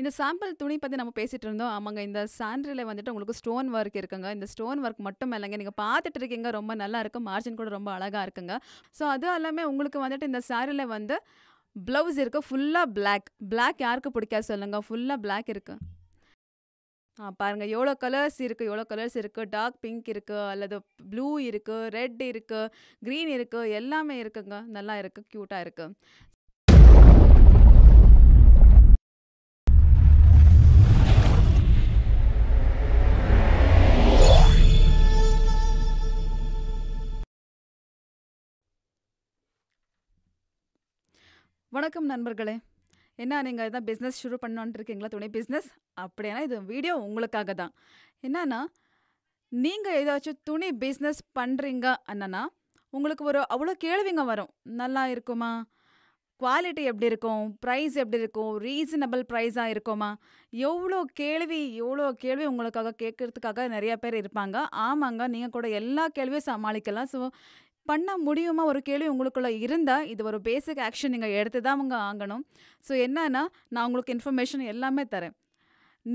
இந்த சாம்பிள் துணி பற்றி நம்ம பேசிகிட்டு இருந்தோம் ஆமாங்க இந்த சாண்ட்ரில் வந்துட்டு உங்களுக்கு ஸ்டோன் ஒர்க் இருக்குங்க இந்த ஸ்டோன் ஒர்க் மட்டும் இல்லைங்க நீங்கள் பார்த்துட்டு இருக்கீங்க ரொம்ப நல்லா இருக்குது மார்ஜின் கூட ரொம்ப அழகாக இருக்குங்க ஸோ அது எல்லாமே உங்களுக்கு வந்துட்டு இந்த சாரியில் வந்து ப்ளவுஸ் இருக்குது ஃபுல்லாக பிளாக் பிளாக் யாருக்கு பிடிக்காது சொல்லுங்கள் ஃபுல்லாக பிளாக் இருக்குது ஆ பாருங்கள் எவ்வளோ கலர்ஸ் இருக்குது எவ்வளோ கலர்ஸ் இருக்குது டார்க் பிங்க் இருக்குது அல்லது ப்ளூ இருக்குது ரெட் இருக்குது க்ரீன் இருக்குது எல்லாமே இருக்குங்க நல்லா இருக்குது க்யூட்டாக இருக்குது வணக்கம் நண்பர்களே என்ன நீங்கள் இதான் பிஸ்னஸ் ஷுரு பண்ணலான்ட்டு இருக்கீங்களா துணை பிஸ்னஸ் அப்படின்னா இது வீடியோ உங்களுக்காக தான் என்னன்னா நீங்கள் ஏதாச்சும் துணி பிஸ்னஸ் பண்ணுறீங்க அண்ணனா உங்களுக்கு ஒரு அவ்வளோ கேள்விங்க வரும் நல்லா இருக்குமா குவாலிட்டி எப்படி இருக்கும் ப்ரைஸ் எப்படி இருக்கும் ரீசனபிள் ப்ரைஸாக இருக்குமா எவ்வளோ கேள்வி எவ்வளோ கேள்வி உங்களுக்காக கேட்குறதுக்காக நிறையா பேர் இருப்பாங்க ஆமாங்க நீங்கள் கூட எல்லா கேள்வியும் சமாளிக்கலாம் ஸோ பண்ண முடியுமா ஒரு கேள்வி உங்களுக்குள்ளே இருந்தால் இது ஒரு பேசிக் ஆக்ஷன் நீங்கள் எடுத்து தான் அவங்க ஆகணும் ஸோ என்னன்னா நான் உங்களுக்கு இன்ஃபர்மேஷன் எல்லாமே தரேன்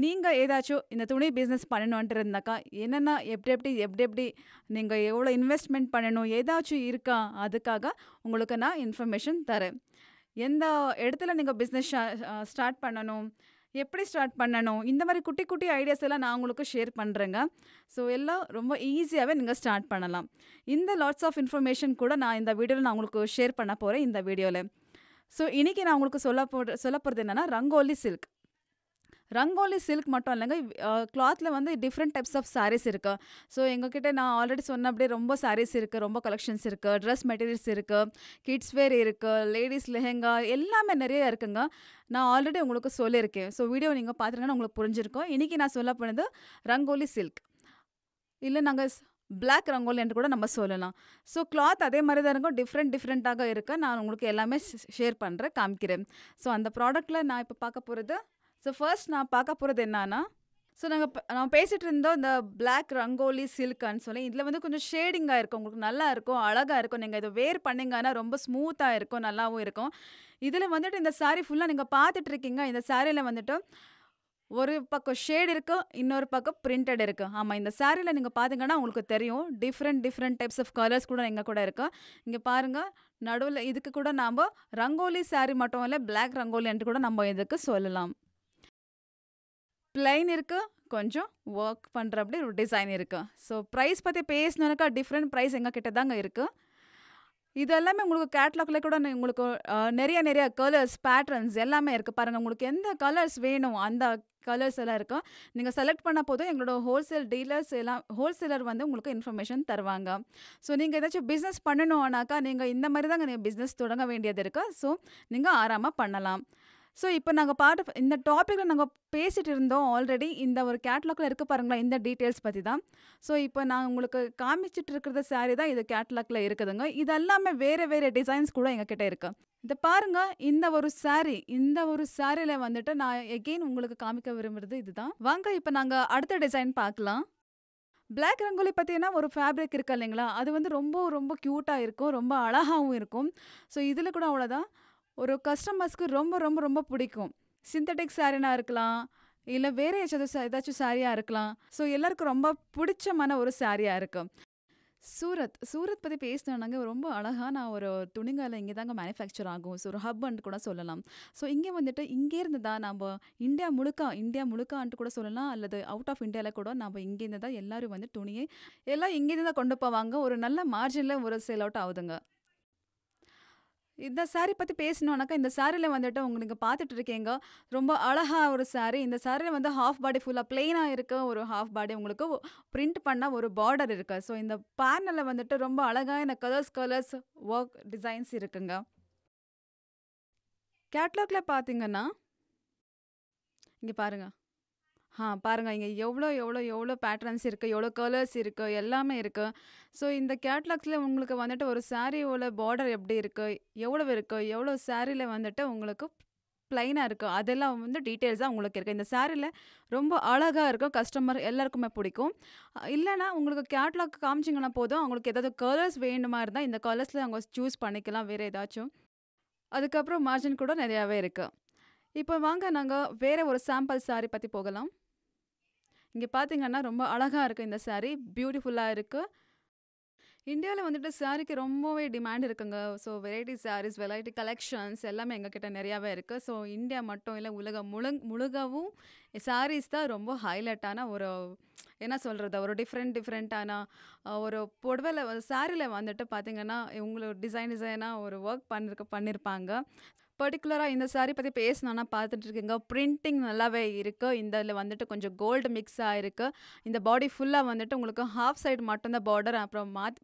நீங்கள் ஏதாச்சும் இந்த துணி பிஸ்னஸ் பண்ணணுன்ட்டு இருந்தாக்கா என்னென்ன எப்படி எப்படி எப்படி எப்படி நீங்கள் எவ்வளோ இன்வெஸ்ட்மெண்ட் பண்ணணும் ஏதாச்சும் இருக்கா அதுக்காக உங்களுக்கு நான் இன்ஃபர்மேஷன் தரேன் எந்த இடத்துல நீங்கள் பிஸ்னஸ் ஸ்டார்ட் பண்ணணும் எப்படி ஸ்டார்ட் பண்ணணும் இந்த மாதிரி குட்டி குட்டி ஐடியாஸ் எல்லாம் நான் உங்களுக்கு ஷேர் பண்ணுறேங்க ஸோ எல்லாம் ரொம்ப ஈஸியாகவே நீங்கள் ஸ்டார்ட் பண்ணலாம் இந்த லாட்ஸ் ஆஃப் இன்ஃபர்மேஷன் கூட நான் இந்த வீடியோவில் நான் உங்களுக்கு ஷேர் பண்ண போகிறேன் இந்த வீடியோவில் ஸோ இன்றைக்கி நான் உங்களுக்கு சொல்ல போ சொல்ல போகிறது என்னென்னா ரங்கோலி சில்க் ரங்கோலி சில்க் மட்டும் இல்லைங்க கிளாத்தில் வந்து டிஃப்ரெண்ட் டைப்ஸ் ஆஃப் சாரீஸ் இருக்குது ஸோ எங்ககிட்ட நான் ஆல்ரெடி சொன்ன அப்படியே ரொம்ப சாரீஸ் இருக்குது ரொம்ப கலெக்ஷன்ஸ் இருக்குது ட்ரெஸ் மெட்டீரியல்ஸ் இருக்குது கிட்ஸ் வேர் இருக்குது லேடிஸ் லெஹெங்கா எல்லாமே நிறைய இருக்குங்க நான் ஆல்ரெடி உங்களுக்கு சொல்லியிருக்கேன் ஸோ வீடியோ நீங்கள் பார்த்துருங்கன்னு உங்களுக்கு புரிஞ்சிருக்கும் இன்றைக்கி நான் சொல்ல போனது ரங்கோலி சில்க் இல்லை நாங்கள் பிளாக் ரங்கோலி என்று கூட நம்ம சொல்லலாம் ஸோ கிளாத் அதே மாதிரி தான் இருக்கும் டிஃப்ரெண்ட் டிஃப்ரெண்ட்டாக இருக்க நான் உங்களுக்கு எல்லாமே ஷேர் பண்ணுறேன் காமிக்கிறேன் ஸோ அந்த ப்ராடக்ட்டில் நான் இப்போ பார்க்க போகிறது ஸோ ஃபர்ஸ்ட் நான் பார்க்க போகிறது என்னன்னா ஸோ நாங்கள் நான் பேசிகிட்டு இருந்தோம் இந்த பிளாக் ரங்கோலி சில்க்னு சொல்லி இதில் வந்து கொஞ்சம் ஷேடிங்காக இருக்கும் உங்களுக்கு நல்லா இருக்கும் அழகாக இருக்கும் நீங்கள் இதை வேர் பண்ணிங்கன்னா ரொம்ப ஸ்மூத்தாக இருக்கும் நல்லாவும் இருக்கும் இதில் வந்துட்டு இந்த சாரீ ஃபுல்லாக நீங்கள் பார்த்துட்டு இருக்கீங்க இந்த சாரியில் வந்துட்டு ஒரு பக்கம் ஷேட் இருக்குது இன்னொரு பக்கம் பிரிண்டட் இருக்குது ஆமாம் இந்த சாரியில் நீங்கள் பார்த்தீங்கன்னா உங்களுக்கு தெரியும் different different types of colours கூட எங்கள் கூட இருக்கும் இங்கே பாருங்கள் நடுவில் இதுக்கு கூட நாம் ரங்கோலி சாரி மட்டும் இல்லை பிளாக் ரங்கோலின்ட்டு கூட நம்ம இதுக்கு சொல்லலாம் பிளைன் இருக்குது கொஞ்சம் ஒர்க் பண்ணுற அப்படி ஒரு டிசைன் இருக்குது ஸோ ப்ரைஸ் பற்றி பேசினாக்கா டிஃப்ரெண்ட் ப்ரைஸ் எங்கள் கிட்ட தாங்க இருக்குது இது எல்லாமே உங்களுக்கு கேட்லாக்ல கூட உங்களுக்கு நிறைய நிறைய கலர்ஸ் பேட்டர்ன்ஸ் எல்லாமே இருக்குது பாருங்கள் உங்களுக்கு எந்த கலர்ஸ் வேணும் அந்த கலர்ஸ் எல்லாம் இருக்கும் நீங்கள் செலக்ட் பண்ண போதும் எங்களோட ஹோல்சேல் டீலர்ஸ் எல்லாம் ஹோல்சேலர் வந்து உங்களுக்கு இன்ஃபர்மேஷன் தருவாங்க ஸோ நீங்கள் ஏதாச்சும் பிஸ்னஸ் பண்ணணும்னாக்கா நீங்கள் இந்த மாதிரி தாங்க நீங்கள் பிஸ்னஸ் தொடங்க வேண்டியது இருக்குது ஸோ நீங்கள் ஆறாமல் பண்ணலாம் ஸோ இப்போ நாங்கள் பாட்டு இந்த டாப்பிக்கில் நாங்கள் பேசிகிட்டு இருந்தோம் ஆல்ரெடி இந்த ஒரு கேட்லாக்ல இருக்க பாருங்களேன் இந்த டீட்டெயில்ஸ் பற்றி தான் ஸோ இப்போ நான் உங்களுக்கு காமிச்சிட்டு இருக்கிற சாரீ தான் இது கேட்லாக்ல இருக்குதுங்க இது எல்லாமே வேறு வேறு டிசைன்ஸ் கூட எங்ககிட்ட இருக்குது இதை பாருங்கள் இந்த ஒரு சாரி இந்த ஒரு சாரியில் வந்துட்டு நான் எகெயின் உங்களுக்கு காமிக்க விரும்புகிறது இதுதான் வாங்க இப்போ நாங்கள் அடுத்த டிசைன் பார்க்கலாம் பிளாக் ரங்கோலி பார்த்தீங்கன்னா ஒரு ஃபேப்ரிக் இருக்குது இல்லைங்களா அது வந்து ரொம்ப ரொம்ப க்யூட்டாக இருக்கும் ரொம்ப அழகாகவும் இருக்கும் ஸோ இதில் கூட அவ்வளோதான் ஒரு கஸ்டமர்ஸ்க்கு ரொம்ப ரொம்ப ரொம்ப பிடிக்கும் சிந்தட்டிக் சாரினா இருக்கலாம் இல்லை வேறு ஏதாச்சும் ஏதாச்சும் சாரியாக இருக்கலாம் ஸோ எல்லாருக்கும் ரொம்ப பிடிச்சமான ஒரு சாரியாக இருக்கும் சூரத் சூரத் பற்றி பேசினாங்க ரொம்ப அழகாக நான் ஒரு துணிங்கால் இங்கே தாங்க மேனுஃபேக்சர் ஆகும் ஸோ ஒரு ஹப்னு கூட சொல்லலாம் ஸோ இங்கே வந்துட்டு இங்கேருந்து தான் நம்ம இந்தியா முழுக்க இந்தியா முழுக்கான்ட்டு கூட சொல்லலாம் அல்லது அவுட் ஆஃப் இந்தியாவில் கூட நம்ம இங்கேருந்து தான் எல்லோரும் வந்து துணியை எல்லாம் இங்கேருந்து தான் கொண்டு போவாங்க ஒரு நல்ல மார்ஜினில் ஒரு சேல் அவுட் ஆகுதுங்க இந்த சாரி பற்றி பேசணுன்னாக்கா இந்த சாரியில் வந்துட்டு உங்களுக்கு பார்த்துட்டு இருக்கீங்க ரொம்ப அழகாக ஒரு சாரீ இந்த சாரியில் வந்து ஹாஃப் பாடி ஃபுல்லாக பிளெயினாக இருக்க ஒரு ஹாஃப் பாடி உங்களுக்கு பிரிண்ட் பண்ண ஒரு பார்டர் இருக்குது ஸோ இந்த பேனலில் வந்துட்டு ரொம்ப அழகான கலர்ஸ் கலர்ஸ் ஒர்க் டிசைன்ஸ் இருக்குங்க கேட்லாகில் பார்த்தீங்கன்னா இங்கே பாருங்கள் ஆ பாருங்க இங்கே எவ்வளோ எவ்வளோ எவ்வளோ பேட்டர்ன்ஸ் இருக்குது எவ்வளோ கலர்ஸ் இருக்குது எல்லாமே இருக்குது ஸோ இந்த கேட்லாக்ஸில் உங்களுக்கு வந்துட்டு ஒரு சாரியோட பார்டர் எப்படி இருக்குது எவ்வளோ இருக்குது எவ்வளோ சாரியில் வந்துட்டு உங்களுக்கு ப்ளைனாக இருக்குது அதெல்லாம் வந்து டீட்டெயில்ஸாக உங்களுக்கு இருக்குது இந்த சாரியில் ரொம்ப அழகாக இருக்கும். கஸ்டமர் எல்லாருக்குமே பிடிக்கும். இல்லைனா உங்களுக்கு கேட்லாக் காமிச்சிங்கன்னா போதும். அவங்களுக்கு ஏதாவது கலர்ஸ் வேணுமா இருந்தால் இந்த கலர்ஸில் அவங்க சூஸ் பண்ணிக்கலாம் வேறு ஏதாச்சும். அதுக்கப்புறம் மார்ஜின் கூட நிறையாவே இருக்குது இப்போ வாங்க நாங்கள் வேறு ஒரு சாம்பிள் சாரி பற்றி போகலாம். இங்கே பார்த்தீங்கன்னா ரொம்ப அழகாக இருக்குது இந்த சாரீ பியூட்டிஃபுல்லாக இருக்குது இந்தியாவில் வந்துட்டு சாரிக்கு ரொம்பவே டிமாண்ட் இருக்குங்க so variety saris variety collections எல்லாமே எங்ககிட்ட நிறையாவே இருக்குது ஸோ இந்தியா மட்டும் இல்லை உலகம் முழு முழுகவும் சாரீஸ் தான் ரொம்ப ஹைலைட்டான ஒரு என்ன சொல்கிறது ஒரு டிஃப்ரெண்ட் டிஃப்ரெண்ட்டான ஒரு புடவையில் சாரியில் வந்துட்டு பார்த்திங்கன்னா இவங்களோட டிசைன் டிசைனாக ஒரு ஒர்க் பண்ணிருக்க பண்ணியிருப்பாங்க பர்டிகுலராக இந்த சாரி பற்றி பேசணும்னா பார்த்துட்டு இருக்கீங்க பிரிண்டிங் நல்லாவே இருக்குது இந்த இதில் வந்துட்டு கொஞ்சம் கோல்டு மிக்ஸ் ஆகிருக்கு இந்த பாடி ஃபுல்லாக வந்துட்டு உங்களுக்கு ஹாஃப் சைடு மட்டும்தான் பார்டர் அப்புறம் மாத்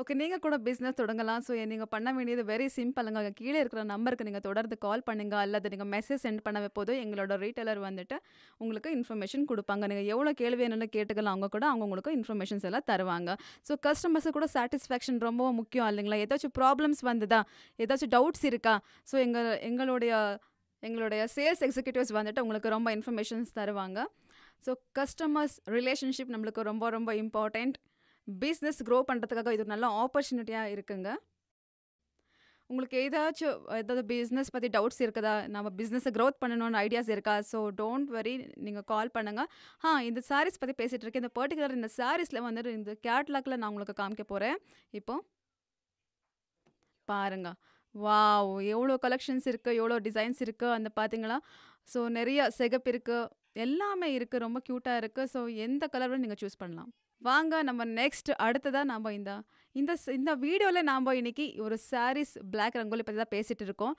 ஓகே நீங்கள் கூட பிஸ்னஸ் தொடங்கலாம் ஸோ நீங்கள் பண்ண வேண்டியது வெரி சிம்பிளுங்க கீழே இருக்கிற நம்பருக்கு நீங்கள் தொடர்ந்து கால் பண்ணுங்கள் அல்லது நீங்கள் மெசேஜ் சென்ட் பண்ண போது எங்களோட ரீட்டைலர் வந்துட்டு உங்களுக்கு இன்ஃபர்மேஷன் கொடுப்பாங்க நீங்கள் எவ்வளோ கேள்வி என்னென்னு கேட்டுக்கலாம் அவங்க கூட அவங்க உங்களுக்கு இன்ஃபர்மேஷன்ஸ் எல்லாம் தருவாங்க ஸோ கஸ்டமர்ஸு கூட சாட்டிஸ்ஃபேக்ஷன் ரொம்ப முக்கியம் இல்லைங்களா ஏதாச்சும் ப்ராப்ளம்ஸ் வந்துதா ஏதாச்சும் டவுட்ஸ் இருக்கா ஸோ எங்கள் எங்களுடைய எங்களுடைய சேல்ஸ் எக்ஸிக்யூட்டிவ்ஸ் வந்துட்டு உங்களுக்கு ரொம்ப இன்ஃபர்மேஷன்ஸ் தருவாங்க ஸோ கஸ்டமர்ஸ் ரிலேஷன்ஷிப் நம்மளுக்கு ரொம்ப ரொம்ப இம்பார்ட்டண்ட் பிஸ்னஸ் க்ரோ பண்ணுறதுக்காக இது ஒரு நல்ல ஆப்பர்ச்சுனிட்டியாக இருக்குங்க உங்களுக்கு ஏதாச்சும் ஏதாவது பிஸ்னஸ் பற்றி டவுட்ஸ் இருக்குதா நம்ம பிஸ்னஸை க்ரோத் பண்ணணும்னு ஐடியாஸ் இருக்கா ஸோ டோன்ட் வரி நீங்கள் கால் பண்ணுங்கள் ஆ இந்த சாரீஸ் பற்றி பேசிகிட்டு இருக்கேன் இந்த பர்டிகுலர் இந்த சாரீஸில் வந்துட்டு இந்த கேட்லாக்ல நான் உங்களுக்கு காமிக்க போகிறேன் இப்போ பாருங்க வா எவ்வளோ கலெக்ஷன்ஸ் இருக்குது எவ்வளோ டிசைன்ஸ் இருக்குது அந்த பார்த்தீங்களா ஸோ நிறைய சிகப்பு இருக்குது எல்லாமே இருக்குது ரொம்ப க்யூட்டாக இருக்குது ஸோ எந்த கலரும் நீங்கள் சூஸ் பண்ணலாம் வாங்க நம்ம நெக்ஸ்ட் அடுத்ததாக நாம் இந்த இந்த இந்த வீடியோவில் நாம் இன்றைக்கி ஒரு சாரீஸ் பிளாக் ரங்கோலி பற்றி தான் பேசிகிட்டு இருக்கோம்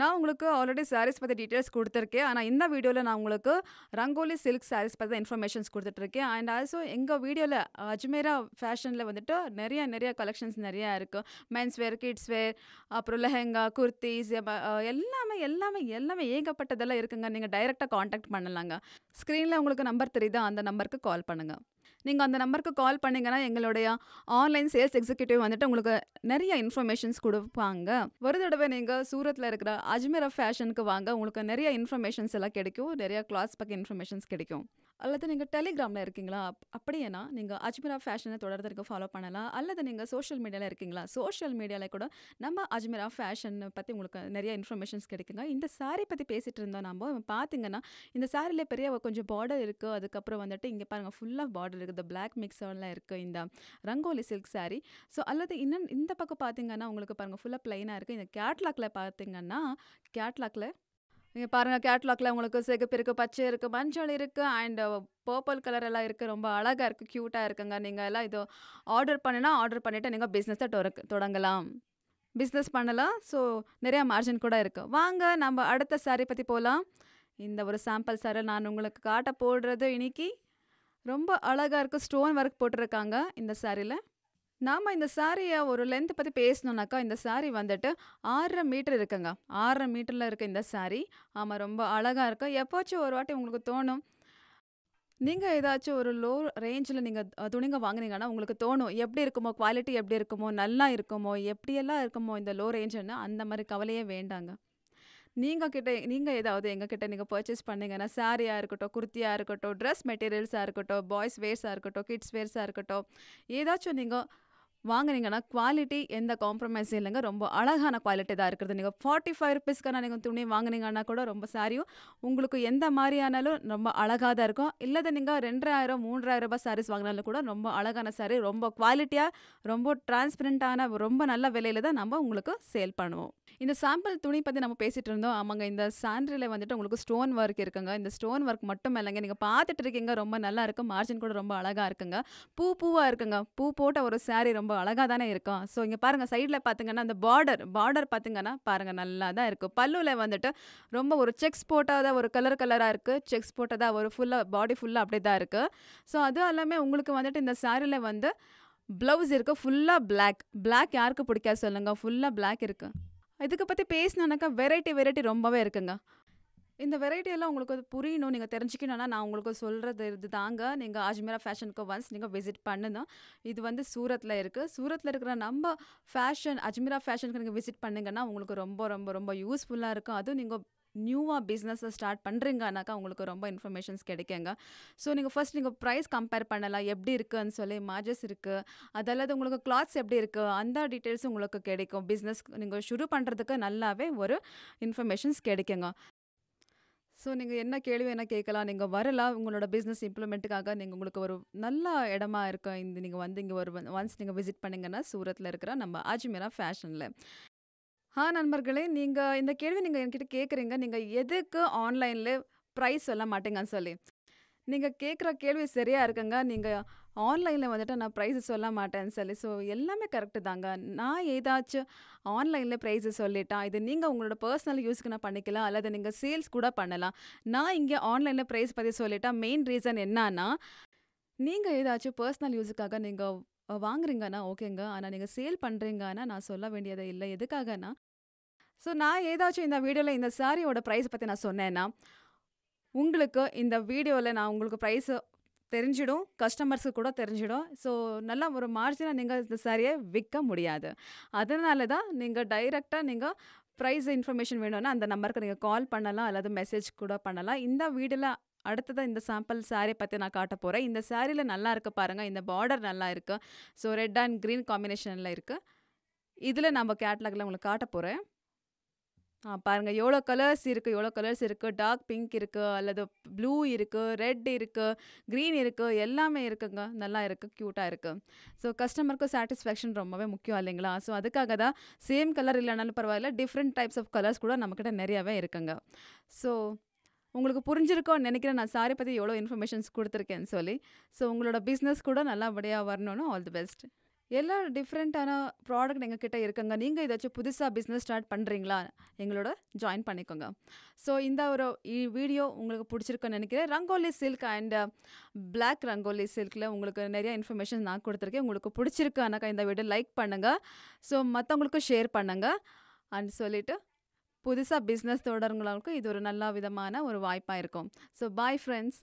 நான் உங்களுக்கு ஆல்ரெடி சாரீஸ் பற்றி டீட்டெயில்ஸ் கொடுத்துருக்கேன் ஆனால் இந்த வீடியோவில் நான் உங்களுக்கு ரங்கோலி சில்க் சாரீஸ் பற்றி தான் இன்ஃபர்மேஷன்ஸ் கொடுத்துட்ருக்கேன் அண்ட் ஆல்சோ எங்கள் வீடியோவில் அஜ்மேரா ஃபேஷனில் வந்துட்டு நிறையா நிறையா கலெக்ஷன்ஸ் நிறையா இருக்குது மென்ஸ் வேர் கிட்ஸ் வேர் அப்புறம் லெஹெங்கா குர்த்திஸ் எல்லாமே எல்லாமே எல்லாமே ஏகப்பட்டதெல்லாம் இருக்குங்க நீங்கள் டைரெக்டாக காண்டாக்ட் பண்ணலாங்க ஸ்க்ரீனில் உங்களுக்கு நம்பர் தெரியுதா அந்த நம்பருக்கு கால் பண்ணுங்கள் நீங்க அந்த நம்பருக்கு கால் பண்ணீங்கன்னா, எங்களுடைய ஆன்லைன் சேல்ஸ் எக்ஸிக்யூட்டிவ் வந்துட்டு உங்களுக்கு நிறைய இன்ஃபர்மேஷன்ஸ் குடுப்பாங்க. ஒரு தடவை நீங்க சூரத்தில் இருக்கிற அஜ்மீரா ஃபேஷனுக்கு வாங்க. உங்களுக்கு நிறைய இன்ஃபர்மேஷன்ஸ் எல்லாம் கிடைக்கும் நிறைய கிளாஸ் பக்கம் இன்ஃபர்மேஷன்ஸ் கிடைக்கும் அல்லது நீங்கள் டெலிகிராமில் இருக்கீங்களா அப்படியேனா நீங்கள் அஜ்மீரா ஃபேஷனை தொடர்றதுக்கு ஃபாலோ பண்ணலாம் அல்லது நீங்கள் சோஷியல் மீடியாவில் இருக்கீங்களா சோஷியல் மீடியாவில் கூட நம்ம அஜ்மீரா ஃபேஷன் பற்றி உங்களுக்கு நிறைய இன்ஃபர்மேஷன்ஸ் கிடைக்குங்க இந்த சாரீ பற்றி பேசிகிட்டு இருந்தோம் நம்ம பார்த்தீங்கன்னா இந்த சாரியில் பெரிய கொஞ்சம் பார்டர் இருக்குது அதுக்கப்புறம் வந்துட்டு இங்கே பாருங்கள் ஃபுல்லாக பார்டர் இருக்குது பிளாக் மிக்ஸ்லாம் இருக்குது இந்த ரங்கோலி சில்க் சாரீ ஸோ அல்லது இன்னும் இந்த பக்கம் பார்த்தீங்கன்னா உங்களுக்கு பாருங்கள் ஃபுல்லாக ப்ளைனாக இருக்குது இந்த கேட்லாக்ல பார்த்தீங்கன்னா கேட்லாக்ல நீங்கள் பாருங்கள் கேட்லாக்ல உங்களுக்கு சிகப்பு இருக்குது பச்சை இருக்குது மஞ்சள் இருக்குது அண்ட் பர்பிள் கலர் எல்லாம் இருக்குது ரொம்ப அழகாக இருக்குது க்யூட்டாக இருக்குங்க. நீங்கள் எல்லாம் இது ஆர்டர் பண்ணினா ஆர்டர் பண்ணிவிட்டு நீங்கள் பிஸ்னஸை தொடக் தொடங்கலாம். பிஸ்னஸ் பண்ணலாம். ஸோ, நிறையா மார்ஜின் கூட இருக்குது வாங்க நம்ம அடுத்த சாரி பற்றி போகலாம் இந்த ஒரு சாம்பிள் சாரை நான் உங்களுக்கு காட்ட போடுறது இன்னைக்கு. ரொம்ப அழகாக இருக்குது ஸ்டோன் ஒர்க் போட்டிருக்காங்க இந்த சாரியில் நாம் இந்த சாரியை ஒரு லென்த் பற்றி பேசணுன்னாக்கா இந்த சாரி வந்துட்டு ஆறரை மீட்டர் இருக்குங்க ஆறரை மீட்டரில் இருக்க இந்த சாரி ஆமாம் ரொம்ப அழகாக இருக்கும் எப்போச்சும் ஒரு வாட்டி உங்களுக்கு தோணும் நீங்கள் ஏதாச்சும் ஒரு லோ ரேஞ்சில் நீங்கள் துணிங்க வாங்கினீங்கன்னா உங்களுக்கு தோணும் எப்படி இருக்குமோ குவாலிட்டி எப்படி இருக்குமோ நல்லா இருக்குமோ எப்படியெல்லாம் இருக்குமோ இந்த லோ ரேஞ்சுன்னு அந்த மாதிரி கவலையே வேண்டாங்க நீங்கள் கிட்ட நீங்கள் ஏதாவது எங்கள் கிட்டே நீங்கள் பர்ச்சேஸ் பண்ணீங்கன்னா சாரியாக இருக்கட்டும் குர்த்தியாக இருக்கட்டும் ட்ரெஸ் மெட்டீரியல்ஸாக இருக்கட்டும் பாய்ஸ் வேர்ஸாக இருக்கட்டும் கிட்ஸ் வேர்ஸாக இருக்கட்டும் ஏதாச்சும் நீங்கள் வாங்குனீங்கன்னா குவாலிட்டி எந்த காம்ப்ரமைஸும் இல்லைங்க ரொம்ப அழகான குவாலிட்டி தான் இருக்கிறது நீங்கள் ஃபார்ட்டி ஃபைவ் ருபீஸ்க்கான நீங்கள் துணி வாங்கினீங்கன்னா கூட ரொம்ப சாரியும் உங்களுக்கு எந்த மாதிரியானாலும் ரொம்ப அழகாக தான் இருக்கும் இல்லாத நீங்கள் ரெண்டாயிரம் மூன்றாயிரம் ரூபாய் சாரீஸ் வாங்கினாலும் கூட ரொம்ப அழகான சாரி ரொம்ப குவாலிட்டியாக ரொம்ப டிரான்ஸ்பரண்ட்டான ரொம்ப நல்ல விலையில் தான் நம்ம உங்களுக்கு சேல் பண்ணுவோம் இந்த சாம்பிள் துணி பற்றி நம்ம பேசிகிட்டு இருந்தோம் ஆமாங்க இந்த சாண்ட்ரியில் வந்துட்டு உங்களுக்கு ஸ்டோன் ஒர்க் இருக்குங்க இந்த ஸ்டோன் ஒர்க் மட்டும் இல்லைங்க நீங்கள் பார்த்துட்டு இருக்கீங்க ரொம்ப நல்லா இருக்கும் மார்ஜின் கூட ரொம்ப அழகாக இருக்குங்க பூ பூவாக இருக்குங்க பூ போட்ட ஒரு சாரி ரொம்ப ரொம்ப அழகாக தானே இருக்கும் ஸோ இங்கே பாருங்கள் சைடில் பார்த்திங்கன்னா அந்த பார்டர் பார்டர் பார்த்திங்கன்னா பாருங்கள் நல்லா தான் இருக்கும் பல்லுவில் வந்துட்டு ரொம்ப ஒரு செக்ஸ் போட்டால் ஒரு கலர் கலராக இருக்குது செக்ஸ் போட்டதாக ஒரு ஃபுல்லாக பாடி ஃபுல்லாக அப்படி தான் இருக்குது ஸோ அது எல்லாமே உங்களுக்கு வந்துட்டு இந்த சாரியில் வந்து ப்ளவுஸ் இருக்குது ஃபுல்லாக பிளாக் பிளாக் யாருக்கு பிடிக்காது சொல்லுங்கள் ஃபுல்லாக பிளாக் இருக்குது இதுக்கு பற்றி பேசினாக்கா வெரைட்டி வெரைட்டி ரொம்பவே இருக்குங்க இந்த வெரைட்டி எல்லாம் உங்களுக்கு அது புரியணும் நீங்கள் தெரிஞ்சுக்கணும்னா நான் உங்களுக்கு சொல்கிறது இது தாங்க நீங்கள் அஜ்மீரா ஃபேஷனுக்கு ஒன்ஸ் நீங்கள் விசிட் பண்ணணும் இது வந்து சூரத்தில் இருக்குது சூரத்தில் இருக்கிற நம்ம ஃபேஷன் அஜ்மீரா ஃபேஷனுக்கு நீங்கள் விசிட் பண்ணுங்கன்னா உங்களுக்கு ரொம்ப ரொம்ப ரொம்ப யூஸ்ஃபுல்லாக இருக்கும் அதுவும் நீங்கள் நியூவாக பிஸ்னஸை ஸ்டார்ட் பண்ணுறீங்கனாக்கா உங்களுக்கு ரொம்ப இன்ஃபர்மேஷன்ஸ் கிடைக்குங்க ஸோ நீங்கள் ஃபஸ்ட் நீங்கள் ப்ரைஸ் கம்பேர் பண்ணலாம் எப்படி இருக்குதுன்னு சொல்லி மாஜஸ் இருக்குது அதல்லது உங்களுக்கு கிளாத்ஸ் எப்படி இருக்குது அந்த டீட்டெயில்ஸ் உங்களுக்கு கிடைக்கும் பிஸ்னஸ் நீங்கள் ஷுரு பண்ணுறதுக்கு நல்லாவே ஒரு இன்ஃபர்மேஷன்ஸ் கிடைக்குங்க ஸோ நீங்கள் என்ன கேள்வி என்ன கேட்கலாம் நீங்கள் வரலாம் உங்களோட பிஸ்னஸ் இம்ப்ளிமெண்ட்டுக்காக நீங்கள் உங்களுக்கு ஒரு நல்ல இடமா இருக்கும் இந்த நீங்கள் வந்து இங்கே ஒரு ஒன்ஸ் நீங்கள் விசிட் பண்ணிங்கன்னா சூரத்தில் இருக்கிற நம்ம அஜ்மீரா ஃபேஷனில் ஆ நண்பர்களே நீங்கள் இந்த கேள்வி நீங்கள் என்கிட்ட கேட்குறீங்க நீங்கள் எதுக்கு ஆன்லைனில் ப்ரைஸ் சொல்ல மாட்டேங்கன்னு சொல்லி நீங்க கேட்குற கேள்வி சரியா இருக்குங்க. நீங்க ஆன்லைன்ல வந்துட்டு நான் பிரைஸ் சொல்ல மாட்டேன்னு சொல்லி, ஸோ எல்லாமே கரெக்டு தாங்க. நான் ஏதாச்சும் ஆன்லைன்ல பிரைஸ் சொல்லிட்டேன், இது நீங்க உங்களோட பர்சனல் யூஸ்க்கு நான் பண்ணிக்கலாம், அல்லது நீங்க சேல்ஸ் கூட பண்ணலாம். நான் இங்கே ஆன்லைன்ல ப்ரைஸ் பத்தி சொல்லிட்டேன், மெயின் ரீசன் என்னான்னா, நீங்க ஏதாச்சும் பர்சனல் யூஸுக்காக நீங்க வாங்குறீங்கன்னா ஓகேங்க. ஆனா நீங்க சேல் பண்றீங்கன்னா நான் சொல்ல வேண்டியதை இல்லை. எதுக்காகனா ஸோ நான் ஏதாச்சும் இந்த வீடியோல இந்த சாரியோட ப்ரைஸ் பத்தி நான் சொன்னேன்னா உங்களுக்கு இந்த வீடியோவில் நான் உங்களுக்கு ப்ரைஸு தெரிஞ்சிடும் கஸ்டமர்ஸுக்கு கூட தெரிஞ்சிடும் ஸோ நல்லா ஒரு மார்ஜினாக நீங்கள் இந்த சாரியை விற்க முடியாது அதனால தான் நீங்கள் டைரெக்டாக நீங்கள் ப்ரைஸ் இன்ஃபர்மேஷன் வேணும்னா அந்த நம்பருக்கு நீங்கள் கால் பண்ணலாம் அல்லது மெசேஜ் கூட பண்ணலாம் இந்த வீடில் அடுத்ததாக இந்த சாம்பிள் சாரீ பற்றி நான் காட்ட போகிறேன் இந்த சாரியில் நல்லா இருக்குது பாருங்கள் இந்த பார்டர் நல்லா இருக்குது ஸோ ரெட் அண்ட் க்ரீன் காம்பினேஷனில் இருக்குது இதில் நம்ம கேட்லாகில் உங்களுக்கு காட்ட போகிறேன் ஆ பாருங்கள் எவ்வளோ கலர்ஸ் இருக்கு எவ்வளோ கலர்ஸ் இருக்கு டார்க் பிங்க் இருக்கு அல்லது ப்ளூ இருக்கு ரெட் இருக்கு க்ரீன் இருக்கு எல்லாமே இருக்குங்க நல்லா இருக்குது க்யூட்டாக இருக்கு ஸோ கஸ்டமருக்கும் சாட்டிஸ்ஃபேக்ஷன் ரொம்பவே முக்கியம் இல்லைங்களா ஸோ அதுக்காக தான் சேம் கலர் இல்லைனாலும் பரவாயில்ல டிஃப்ரெண்ட் டைப்ஸ் ஆஃப் கலர்ஸ் கூட நம்மக்கிட்ட நிறையாவே இருக்குங்க ஸோ உங்களுக்கு புரிஞ்சிருக்கோன்னு நினைக்கிறேன் நான் சாரி பற்றி எவ்வளோ இன்ஃபர்மேஷன்ஸ் கொடுத்துருக்கேன்னு சொல்லி ஸோ உங்களோட பிஸ்னஸ் கூட நல்லபடியாக வரணும்னு ஆல் தி பெஸ்ட் எல்லா டிஃப்ரெண்ட்டான ப்ராடக்ட் எங்ககிட்ட இருக்குங்க நீங்கள் ஏதாச்சும் புதுசாக பிஸ்னஸ் ஸ்டார்ட் பண்ணுறீங்களா எங்களோட ஜாயின் பண்ணிக்கோங்க ஸோ இந்த ஒரு வீடியோ உங்களுக்கு பிடிச்சிருக்குன்னு நினைக்கிறேன் Rangoli silk and black Rangoli சில்கில் உங்களுக்கு நிறைய இன்ஃபர்மேஷன் நான் கொடுத்துருக்கேன் உங்களுக்கு பிடிச்சிருக்கு ஆனால் இந்த வீடியோ லைக் பண்ணுங்கள் ஸோ மற்றவங்களுக்கும் ஷேர் பண்ணுங்கள் அண்ட் சொல்லிவிட்டு புதுசாக பிஸ்னஸ் தொடர்கிறவங்களுக்கும் இது ஒரு நல்ல விதமான ஒரு வாய்ப்பாக இருக்கும் ஸோ பாய் ஃப்ரெண்ட்ஸ்